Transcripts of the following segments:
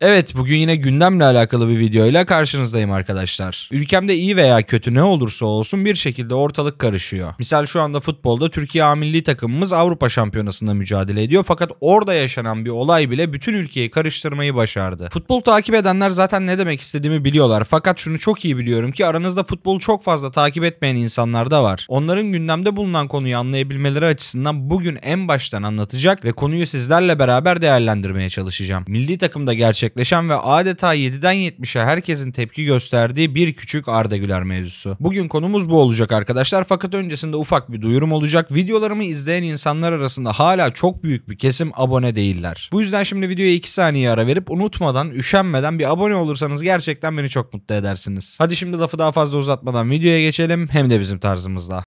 Evet bugün yine gündemle alakalı bir videoyla karşınızdayım arkadaşlar. Ülkemde iyi veya kötü ne olursa olsun bir şekilde ortalık karışıyor. Misal şu anda futbolda Türkiye milli takımımız Avrupa Şampiyonası'nda mücadele ediyor fakat orada yaşanan bir olay bile bütün ülkeyi karıştırmayı başardı. Futbol takip edenler zaten ne demek istediğimi biliyorlar fakat şunu çok iyi biliyorum ki aranızda futbolu çok fazla takip etmeyen insanlar da var. Onların gündemde bulunan konuyu anlayabilmeleri açısından bugün en baştan anlatacak ve konuyu sizlerle beraber değerlendirmeye çalışacağım. Milli takımda gerçekten gerçekleşen ve adeta 7'den 70'e herkesin tepki gösterdiği bir küçük Arda Güler mevzusu. Bugün konumuz bu olacak arkadaşlar fakat öncesinde ufak bir duyurum olacak. Videolarımı izleyen insanlar arasında hala çok büyük bir kesim abone değiller. Bu yüzden şimdi videoya 2 saniye ara verip unutmadan, üşenmeden bir abone olursanız gerçekten beni çok mutlu edersiniz. Hadi şimdi lafı daha fazla uzatmadan videoya geçelim hem de bizim tarzımızla.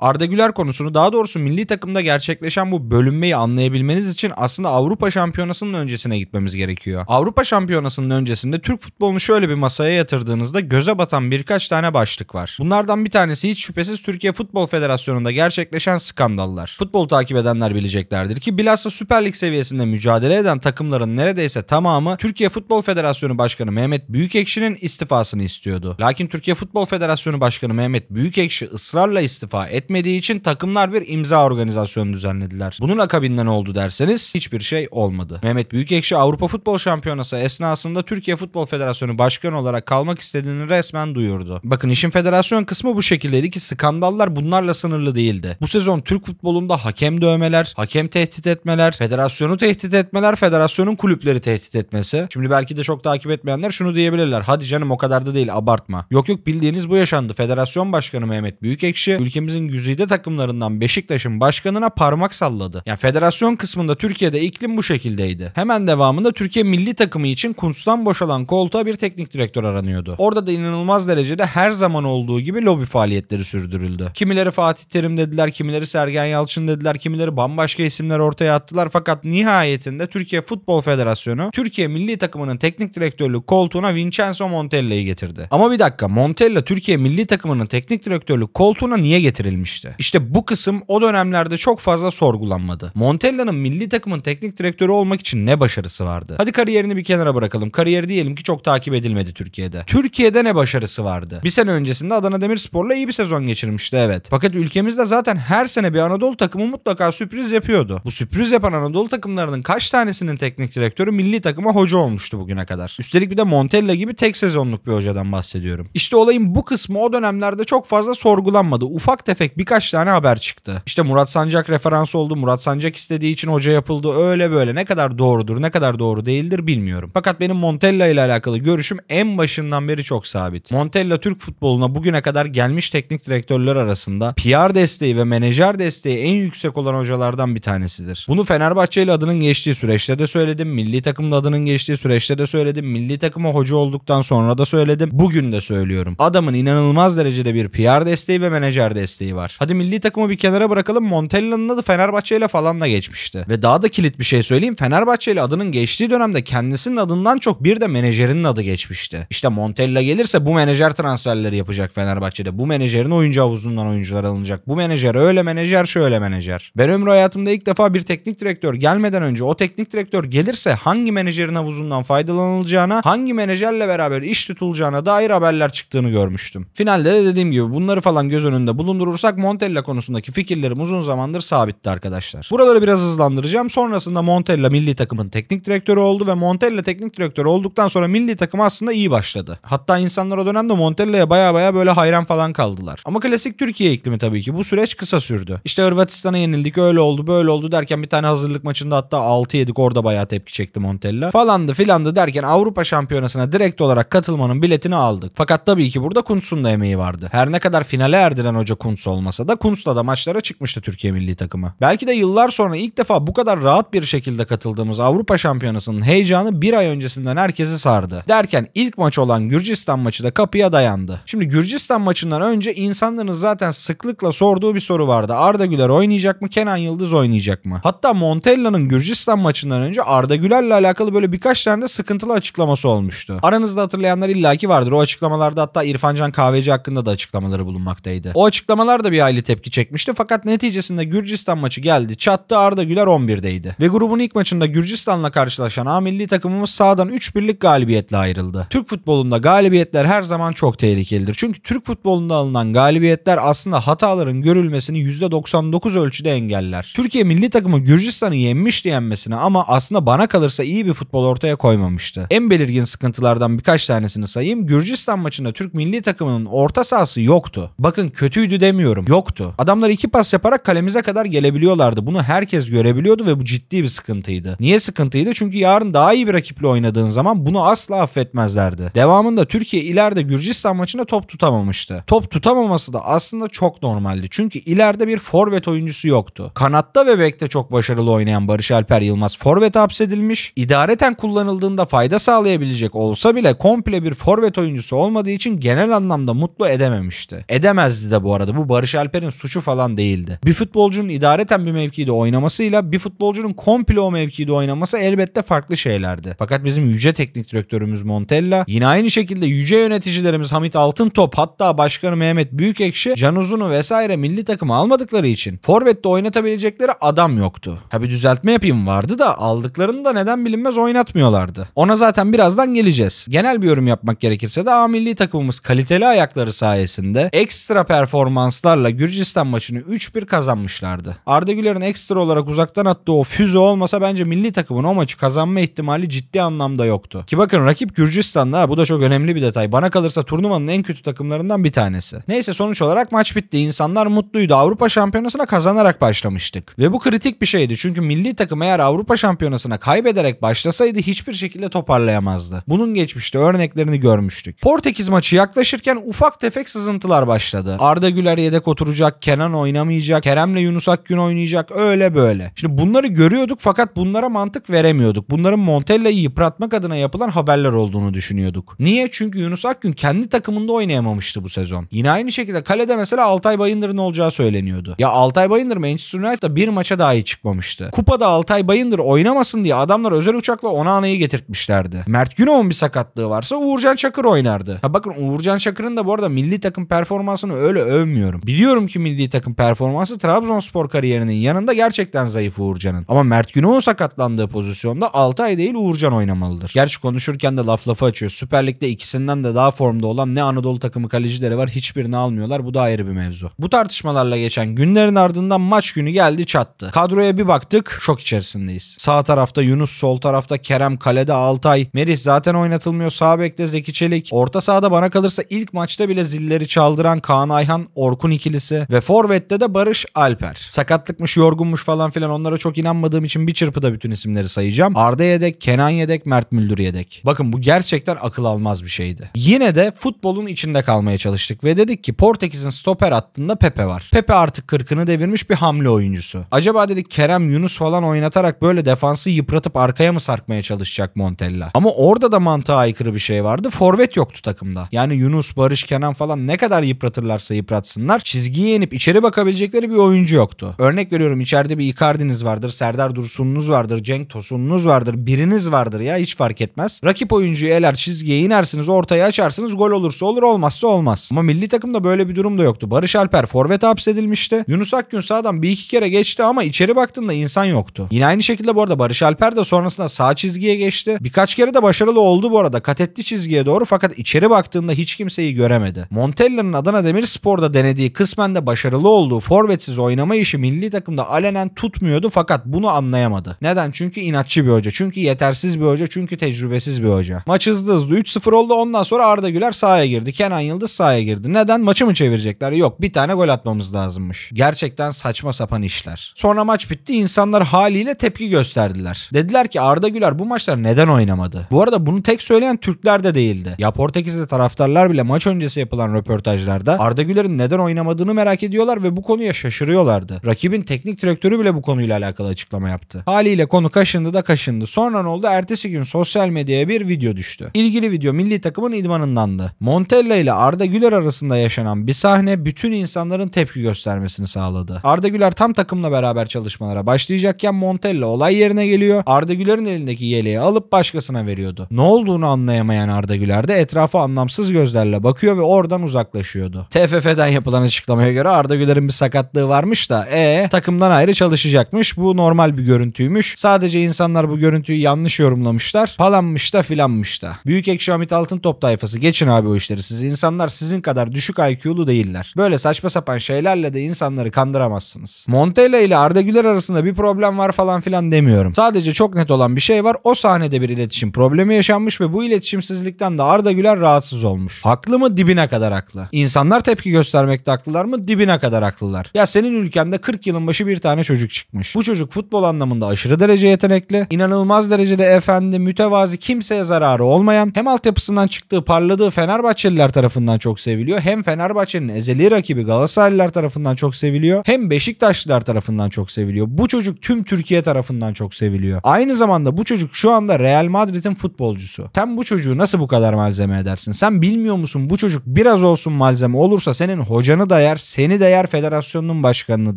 Arda Güler konusunu daha doğrusu milli takımda gerçekleşen bu bölünmeyi anlayabilmeniz için aslında Avrupa Şampiyonası'nın öncesine gitmemiz gerekiyor. Avrupa Şampiyonası'nın öncesinde Türk futbolunu şöyle bir masaya yatırdığınızda göze batan birkaç tane başlık var. Bunlardan bir tanesi hiç şüphesiz Türkiye Futbol Federasyonu'nda gerçekleşen skandallar. Futbol takip edenler bileceklerdir ki bilhassa Süper Lig seviyesinde mücadele eden takımların neredeyse tamamı Türkiye Futbol Federasyonu Başkanı Mehmet Büyükekşi'nin istifasını istiyordu. Lakin Türkiye Futbol Federasyonu Başkanı Mehmet Büyükekşi ısrarla istifa etti etmediği için takımlar bir imza organizasyonu düzenlediler. Bunun akabinden oldu derseniz hiçbir şey olmadı. Mehmet Büyükekşi Avrupa Futbol Şampiyonası esnasında Türkiye Futbol Federasyonu Başkanı olarak kalmak istediğini resmen duyurdu. Bakın işin federasyon kısmı bu şekildeydi ki skandallar bunlarla sınırlı değildi. Bu sezon Türk futbolunda hakem dövmeler, hakem tehdit etmeler, federasyonu tehdit etmeler, federasyonun kulüpleri tehdit etmesi. Şimdi belki de çok takip etmeyenler şunu diyebilirler. Hadi canım o kadar da değil abartma. Yok yok bildiğiniz bu yaşandı. Federasyon Başkanı Mehmet Büyükekşi ülkemizin güzel güzide takımlarından Beşiktaş'ın başkanına parmak salladı. Yani federasyon kısmında Türkiye'de iklim bu şekildeydi. Hemen devamında Türkiye milli takımı için Kuntz'tan boşalan koltuğa bir teknik direktör aranıyordu. Orada da inanılmaz derecede her zaman olduğu gibi lobi faaliyetleri sürdürüldü. Kimileri Fatih Terim dediler, kimileri Sergen Yalçın dediler, kimileri bambaşka isimler ortaya attılar fakat nihayetinde Türkiye Futbol Federasyonu Türkiye milli takımının teknik direktörlüğü koltuğuna Vincenzo Montella'yı getirdi. Ama bir dakika Montella Türkiye milli takımının teknik direktörlüğü koltuğuna niye getirilmiş? gelmişti. İşte bu kısım o dönemlerde çok fazla sorgulanmadı. Montella'nın milli takımın teknik direktörü olmak için ne başarısı vardı? Hadi kariyerini bir kenara bırakalım. Kariyeri diyelim ki çok takip edilmedi Türkiye'de. Türkiye'de ne başarısı vardı? Bir sene öncesinde Adana Demirspor'la iyi bir sezon geçirmişti evet. Fakat ülkemizde zaten her sene bir Anadolu takımı mutlaka sürpriz yapıyordu. Bu sürpriz yapan Anadolu takımlarının kaç tanesinin teknik direktörü milli takıma hoca olmuştu bugüne kadar? Üstelik bir de Montella gibi tek sezonluk bir hocadan bahsediyorum. İşte olayın bu kısmı o dönemlerde çok fazla sorgulanmadı. Ufak tefek birkaç tane haber çıktı. İşte Murat Sancak referans oldu. Murat Sancak istediği için hoca yapıldı. Öyle böyle ne kadar doğrudur ne kadar doğru değildir bilmiyorum. Fakat benim Montella ile alakalı görüşüm en başından beri çok sabit. Montella Türk futboluna bugüne kadar gelmiş teknik direktörler arasında PR desteği ve menajer desteği en yüksek olan hocalardan bir tanesidir. Bunu Fenerbahçe ile adının geçtiği süreçte de söyledim. Milli takımla adının geçtiği süreçte de söyledim. Milli takıma hoca olduktan sonra da söyledim. Bugün de söylüyorum. Adamın inanılmaz derecede bir PR desteği ve menajer desteği var var. Hadi milli takımı bir kenara bırakalım Montella'nın adı Fenerbahçe ile falan da geçmişti. Ve daha da kilit bir şey söyleyeyim Fenerbahçe ile adının geçtiği dönemde kendisinin adından çok bir de menajerinin adı geçmişti. İşte Montella gelirse bu menajer transferleri yapacak Fenerbahçe'de. Bu menajerin oyuncu havuzundan oyuncular alınacak. Bu menajer öyle menajer şöyle menajer. Ben ömrü hayatımda ilk defa bir teknik direktör gelmeden önce o teknik direktör gelirse hangi menajerin havuzundan faydalanılacağına, hangi menajerle beraber iş tutulacağına dair haberler çıktığını görmüştüm. Finalde de dediğim gibi bunları falan göz önünde bulundurursak Asak Montella konusundaki fikirlerim uzun zamandır sabitti arkadaşlar. Buraları biraz hızlandıracağım. Sonrasında Montella milli takımın teknik direktörü oldu ve Montella teknik direktörü olduktan sonra milli takım aslında iyi başladı. Hatta insanlar o dönemde Montella'ya baya baya böyle hayran falan kaldılar. Ama klasik Türkiye iklimi tabii ki. Bu süreç kısa sürdü. İşte Hırvatistan'a yenildik öyle oldu böyle oldu derken bir tane hazırlık maçında hatta 6 yedik orada bayağı tepki çekti Montella. Falandı filandı derken Avrupa Şampiyonası'na direkt olarak katılmanın biletini aldık. Fakat tabii ki burada Kuntz'un da emeği vardı. Her ne kadar finale erdiren hoca Kuntz olmuş olmasa da Kunst'la da maçlara çıkmıştı Türkiye milli takımı. Belki de yıllar sonra ilk defa bu kadar rahat bir şekilde katıldığımız Avrupa Şampiyonası'nın heyecanı bir ay öncesinden herkesi sardı. Derken ilk maç olan Gürcistan maçı da kapıya dayandı. Şimdi Gürcistan maçından önce insanların zaten sıklıkla sorduğu bir soru vardı. Arda Güler oynayacak mı? Kenan Yıldız oynayacak mı? Hatta Montella'nın Gürcistan maçından önce Arda Güler'le alakalı böyle birkaç tane de sıkıntılı açıklaması olmuştu. Aranızda hatırlayanlar illaki vardır. O açıklamalarda hatta İrfancan Kahveci hakkında da açıklamaları bulunmaktaydı. O açıklamalar da da bir aile tepki çekmişti. Fakat neticesinde Gürcistan maçı geldi. Çattı Arda Güler 11'deydi. Ve grubun ilk maçında Gürcistan'la karşılaşan A milli takımımız sağdan 3 birlik galibiyetle ayrıldı. Türk futbolunda galibiyetler her zaman çok tehlikelidir. Çünkü Türk futbolunda alınan galibiyetler aslında hataların görülmesini %99 ölçüde engeller. Türkiye milli takımı Gürcistan'ı yenmişti yenmesine ama aslında bana kalırsa iyi bir futbol ortaya koymamıştı. En belirgin sıkıntılardan birkaç tanesini sayayım. Gürcistan maçında Türk milli takımının orta sahası yoktu. Bakın kötüydü demiyorum bilmiyorum. Yoktu. Adamlar iki pas yaparak kalemize kadar gelebiliyorlardı. Bunu herkes görebiliyordu ve bu ciddi bir sıkıntıydı. Niye sıkıntıydı? Çünkü yarın daha iyi bir rakiple oynadığın zaman bunu asla affetmezlerdi. Devamında Türkiye ileride Gürcistan maçında top tutamamıştı. Top tutamaması da aslında çok normaldi. Çünkü ileride bir forvet oyuncusu yoktu. Kanatta ve bekte çok başarılı oynayan Barış Alper Yılmaz forvet hapsedilmiş. İdareten kullanıldığında fayda sağlayabilecek olsa bile komple bir forvet oyuncusu olmadığı için genel anlamda mutlu edememişti. Edemezdi de bu arada. Bu Barış Barış Alper'in suçu falan değildi. Bir futbolcunun idareten bir mevkide oynamasıyla bir futbolcunun komple o mevkide oynaması elbette farklı şeylerdi. Fakat bizim yüce teknik direktörümüz Montella yine aynı şekilde yüce yöneticilerimiz Hamit Altıntop hatta başkanı Mehmet Büyükekşi Can Uzun'u vesaire milli takımı almadıkları için forvette oynatabilecekleri adam yoktu. Tabi düzeltme yapayım vardı da aldıklarını da neden bilinmez oynatmıyorlardı. Ona zaten birazdan geleceğiz. Genel bir yorum yapmak gerekirse de A milli takımımız kaliteli ayakları sayesinde ekstra performanslar. Katar'la Gürcistan maçını 3-1 kazanmışlardı. Arda Güler'in ekstra olarak uzaktan attığı o füze olmasa bence milli takımın o maçı kazanma ihtimali ciddi anlamda yoktu. Ki bakın rakip Gürcistan'da bu da çok önemli bir detay. Bana kalırsa turnuvanın en kötü takımlarından bir tanesi. Neyse sonuç olarak maç bitti. İnsanlar mutluydu. Avrupa Şampiyonası'na kazanarak başlamıştık. Ve bu kritik bir şeydi. Çünkü milli takım eğer Avrupa Şampiyonası'na kaybederek başlasaydı hiçbir şekilde toparlayamazdı. Bunun geçmişte örneklerini görmüştük. Portekiz maçı yaklaşırken ufak tefek sızıntılar başladı. Arda Güler yedek oturacak, Kenan oynamayacak, Kerem'le Yunus Akgün oynayacak öyle böyle. Şimdi bunları görüyorduk fakat bunlara mantık veremiyorduk. Bunların Montella'yı yıpratmak adına yapılan haberler olduğunu düşünüyorduk. Niye? Çünkü Yunus Akgün kendi takımında oynayamamıştı bu sezon. Yine aynı şekilde kalede mesela Altay Bayındır'ın olacağı söyleniyordu. Ya Altay Bayındır Manchester United'da bir maça daha iyi çıkmamıştı. Kupada Altay Bayındır oynamasın diye adamlar özel uçakla ona anayı getirtmişlerdi. Mert Günov'un bir sakatlığı varsa Uğurcan Çakır oynardı. Ha bakın Uğurcan Çakır'ın da bu arada milli takım performansını öyle övmüyorum. Biliyorum ki milli takım performansı Trabzonspor kariyerinin yanında gerçekten zayıf Uğurcan'ın. Ama Mert Günok'un sakatlandığı pozisyonda 6 ay değil Uğurcan oynamalıdır. Gerçi konuşurken de laf lafı açıyor. Süper Lig'de ikisinden de daha formda olan ne Anadolu takımı kalecileri var hiçbirini almıyorlar. Bu da ayrı bir mevzu. Bu tartışmalarla geçen günlerin ardından maç günü geldi çattı. Kadroya bir baktık şok içerisindeyiz. Sağ tarafta Yunus, sol tarafta Kerem, kalede Altay, Meris zaten oynatılmıyor. Sağ bekte Zeki Çelik. Orta sahada bana kalırsa ilk maçta bile zilleri çaldıran Kaan Ayhan, Orkun ikilisi ve Forvet'te de Barış Alper. Sakatlıkmış, yorgunmuş falan filan onlara çok inanmadığım için bir çırpıda bütün isimleri sayacağım. Arda yedek, Kenan yedek, Mert Müldür yedek. Bakın bu gerçekten akıl almaz bir şeydi. Yine de futbolun içinde kalmaya çalıştık ve dedik ki Portekiz'in stoper hattında Pepe var. Pepe artık kırkını devirmiş bir hamle oyuncusu. Acaba dedik Kerem Yunus falan oynatarak böyle defansı yıpratıp arkaya mı sarkmaya çalışacak Montella? Ama orada da mantığa aykırı bir şey vardı. Forvet yoktu takımda. Yani Yunus, Barış, Kenan falan ne kadar yıpratırlarsa yıpratsınlar Çizgiyi yenip içeri bakabilecekleri bir oyuncu yoktu. Örnek veriyorum içeride bir Icardi'niz vardır, Serdar Dursun'unuz vardır, Cenk Tosun'unuz vardır, biriniz vardır ya hiç fark etmez. Rakip oyuncuyu eler çizgiye inersiniz, ortaya açarsınız, gol olursa olur, olmazsa olmaz. Ama milli takımda böyle bir durum da yoktu. Barış Alper forvet hapsedilmişti. Yunus Akgün sağdan bir iki kere geçti ama içeri baktığında insan yoktu. Yine aynı şekilde bu arada Barış Alper de sonrasında sağ çizgiye geçti. Birkaç kere de başarılı oldu bu arada. katetti çizgiye doğru fakat içeri baktığında hiç kimseyi göremedi. Montella'nın Adana Demirspor'da denediği kısmen de başarılı olduğu forvetsiz oynama işi milli takımda alenen tutmuyordu fakat bunu anlayamadı. Neden? Çünkü inatçı bir hoca. Çünkü yetersiz bir hoca. Çünkü tecrübesiz bir hoca. Maç hızlı hızlı 3-0 oldu. Ondan sonra Arda Güler sahaya girdi. Kenan Yıldız sahaya girdi. Neden? Maçı mı çevirecekler? Yok. Bir tane gol atmamız lazımmış. Gerçekten saçma sapan işler. Sonra maç bitti. İnsanlar haliyle tepki gösterdiler. Dediler ki Arda Güler bu maçlar neden oynamadı? Bu arada bunu tek söyleyen Türkler de değildi. Ya Portekiz'de taraftarlar bile maç öncesi yapılan röportajlarda Arda Güler'in neden oynamadığı yaşamadığını merak ediyorlar ve bu konuya şaşırıyorlardı. Rakibin teknik direktörü bile bu konuyla alakalı açıklama yaptı. Haliyle konu kaşındı da kaşındı. Sonra ne oldu? Ertesi gün sosyal medyaya bir video düştü. İlgili video milli takımın idmanındandı. Montella ile Arda Güler arasında yaşanan bir sahne bütün insanların tepki göstermesini sağladı. Arda Güler tam takımla beraber çalışmalara başlayacakken Montella olay yerine geliyor. Arda Güler'in elindeki yeleği alıp başkasına veriyordu. Ne olduğunu anlayamayan Arda Güler de etrafa anlamsız gözlerle bakıyor ve oradan uzaklaşıyordu. TFF'den yapılan açıklama açıklamaya göre Arda Güler'in bir sakatlığı varmış da e takımdan ayrı çalışacakmış. Bu normal bir görüntüymüş. Sadece insanlar bu görüntüyü yanlış yorumlamışlar. Falanmış da filanmış da. Büyük Ekşi Hamit Altın Top tayfası geçin abi o işleri siz. insanlar sizin kadar düşük IQ'lu değiller. Böyle saçma sapan şeylerle de insanları kandıramazsınız. Montella ile Arda Güler arasında bir problem var falan filan demiyorum. Sadece çok net olan bir şey var. O sahnede bir iletişim problemi yaşanmış ve bu iletişimsizlikten de Arda Güler rahatsız olmuş. Haklı mı? Dibine kadar haklı. İnsanlar tepki göstermekte haklı haklılar mı? Dibine kadar haklılar. Ya senin ülkende 40 yılın başı bir tane çocuk çıkmış. Bu çocuk futbol anlamında aşırı derece yetenekli, inanılmaz derecede efendi, mütevazi, kimseye zararı olmayan, hem altyapısından çıktığı, parladığı Fenerbahçeliler tarafından çok seviliyor, hem Fenerbahçe'nin ezeli rakibi Galatasaraylılar tarafından çok seviliyor, hem Beşiktaşlılar tarafından çok seviliyor. Bu çocuk tüm Türkiye tarafından çok seviliyor. Aynı zamanda bu çocuk şu anda Real Madrid'in futbolcusu. Sen bu çocuğu nasıl bu kadar malzeme edersin? Sen bilmiyor musun bu çocuk biraz olsun malzeme olursa senin hocanı da yer, seni de yer, federasyonun başkanını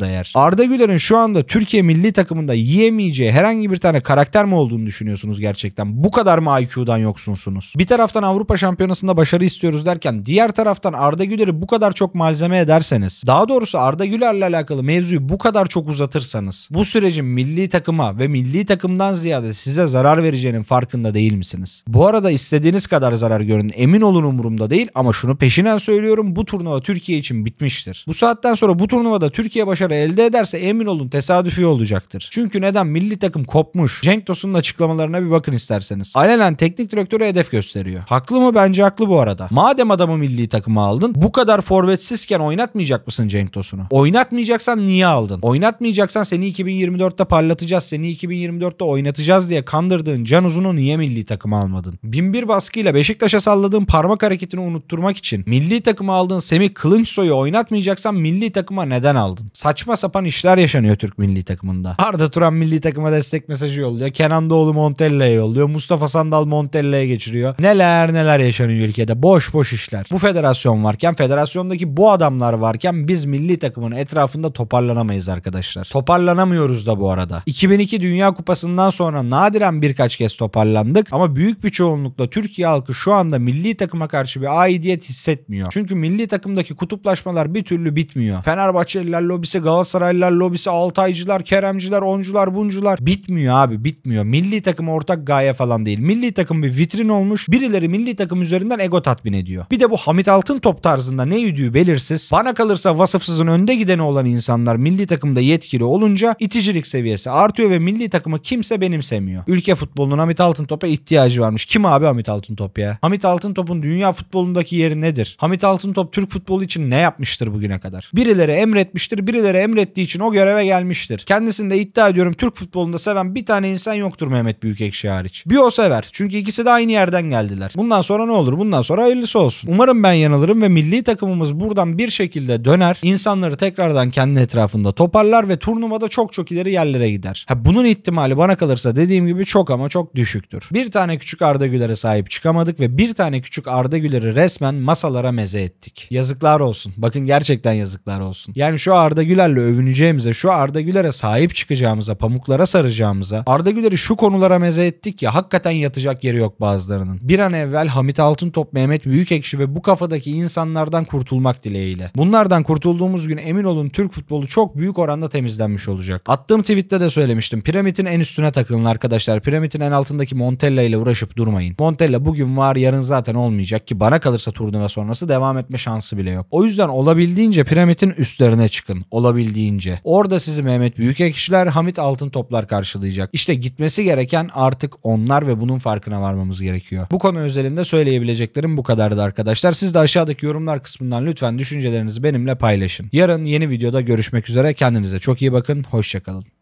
da yer. Arda Güler'in şu anda Türkiye milli takımında yiyemeyeceği herhangi bir tane karakter mi olduğunu düşünüyorsunuz gerçekten? Bu kadar mı IQ'dan yoksunsunuz? Bir taraftan Avrupa Şampiyonası'nda başarı istiyoruz derken diğer taraftan Arda Güler'i bu kadar çok malzeme ederseniz, daha doğrusu Arda Güler'le alakalı mevzuyu bu kadar çok uzatırsanız, bu sürecin milli takıma ve milli takımdan ziyade size zarar vereceğinin farkında değil misiniz? Bu arada istediğiniz kadar zarar görün. Emin olun umurumda değil ama şunu peşinen söylüyorum. Bu turnuva Türkiye için bitmiş bitmiştir. Bu saatten sonra bu turnuvada Türkiye başarı elde ederse emin olun tesadüfi olacaktır. Çünkü neden milli takım kopmuş? Cenk Tosun'un açıklamalarına bir bakın isterseniz. Alenen teknik direktörü hedef gösteriyor. Haklı mı? Bence haklı bu arada. Madem adamı milli takıma aldın bu kadar forvetsizken oynatmayacak mısın Cenk Tosun'u? Oynatmayacaksan niye aldın? Oynatmayacaksan seni 2024'te parlatacağız, seni 2024'te oynatacağız diye kandırdığın Can Uzun'u niye milli takıma almadın? Binbir baskıyla Beşiktaş'a salladığın parmak hareketini unutturmak için milli takıma aldığın Semih Kılınçsoy'u oynatmayacaksan Oynatmayacaksan milli takıma neden aldın? Saçma sapan işler yaşanıyor Türk milli takımında. Arda Turan milli takıma destek mesajı yolluyor. Kenan Doğulu Montella'ya yolluyor. Mustafa Sandal Montella'ya geçiriyor. Neler neler yaşanıyor ülkede. Boş boş işler. Bu federasyon varken, federasyondaki bu adamlar varken biz milli takımın etrafında toparlanamayız arkadaşlar. Toparlanamıyoruz da bu arada. 2002 Dünya Kupası'ndan sonra nadiren birkaç kez toparlandık ama büyük bir çoğunlukla Türkiye halkı şu anda milli takıma karşı bir aidiyet hissetmiyor. Çünkü milli takımdaki kutuplaşmalar lobiciler bir türlü bitmiyor. Fenerbahçeliler lobisi, Galatasaraylılar lobisi, Altaycılar, Keremciler, Oncular, Buncular bitmiyor abi bitmiyor. Milli takım ortak gaye falan değil. Milli takım bir vitrin olmuş. Birileri milli takım üzerinden ego tatmin ediyor. Bir de bu Hamit Altın top tarzında ne yüdüğü belirsiz. Bana kalırsa vasıfsızın önde gideni olan insanlar milli takımda yetkili olunca iticilik seviyesi artıyor ve milli takımı kimse benimsemiyor. Ülke futbolunun Hamit Altın topa ihtiyacı varmış. Kim abi Hamit Altın top ya? Hamit Altın topun dünya futbolundaki yeri nedir? Hamit Altın top Türk futbolu için ne yapmış yapmıştır bugüne kadar. Birileri emretmiştir, birileri emrettiği için o göreve gelmiştir. Kendisini de iddia ediyorum Türk futbolunda seven bir tane insan yoktur Mehmet Büyükekşi hariç. Bir o sever. Çünkü ikisi de aynı yerden geldiler. Bundan sonra ne olur? Bundan sonra hayırlısı olsun. Umarım ben yanılırım ve milli takımımız buradan bir şekilde döner. insanları tekrardan kendi etrafında toparlar ve turnuvada çok çok ileri yerlere gider. Ha, bunun ihtimali bana kalırsa dediğim gibi çok ama çok düşüktür. Bir tane küçük Arda Güler'e sahip çıkamadık ve bir tane küçük Arda Güler'i resmen masalara meze ettik. Yazıklar olsun. Bakın gerçekten yazıklar olsun. Yani şu Arda Güler'le övüneceğimize, şu Arda Güler'e sahip çıkacağımıza, pamuklara saracağımıza, Arda Güler'i şu konulara meze ettik ya hakikaten yatacak yeri yok bazılarının. Bir an evvel Hamit Altıntop, Mehmet Büyükekşi ve bu kafadaki insanlardan kurtulmak dileğiyle. Bunlardan kurtulduğumuz gün emin olun Türk futbolu çok büyük oranda temizlenmiş olacak. Attığım tweette de söylemiştim. Piramidin en üstüne takılın arkadaşlar. Piramidin en altındaki Montella ile uğraşıp durmayın. Montella bugün var yarın zaten olmayacak ki bana kalırsa turnuva sonrası devam etme şansı bile yok. O yüzden olabilir olabildiğince piramidin üstlerine çıkın. Olabildiğince. Orada sizi Mehmet Büyükekişler, Hamit Altın Toplar karşılayacak. İşte gitmesi gereken artık onlar ve bunun farkına varmamız gerekiyor. Bu konu özelinde söyleyebileceklerim bu kadardı arkadaşlar. Siz de aşağıdaki yorumlar kısmından lütfen düşüncelerinizi benimle paylaşın. Yarın yeni videoda görüşmek üzere. Kendinize çok iyi bakın. Hoşçakalın.